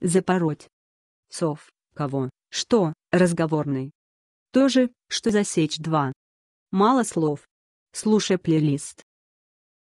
запороть. Сов, кого, что, разговорный. То же, что засечь два. Мало слов. Слушай плейлист.